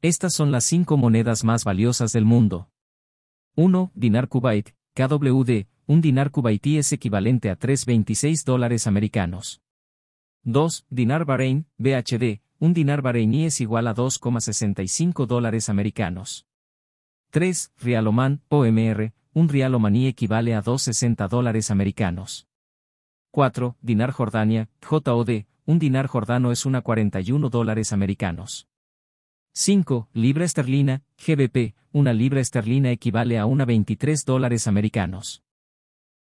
Estas son las cinco monedas más valiosas del mundo. 1. Dinar Kuwait, KWD, un dinar kuwaití es equivalente a 3.26 dólares americanos. 2. Dinar Bahrein, BHD, un dinar bahreiní es igual a 2,65 dólares americanos. 3. Rial OMR, un rial equivale a 2,60 dólares americanos. 4. Dinar Jordania, JOD, un dinar jordano es una 41 dólares americanos. 5. Libra esterlina, GBP, una libra esterlina equivale a una 23 dólares americanos.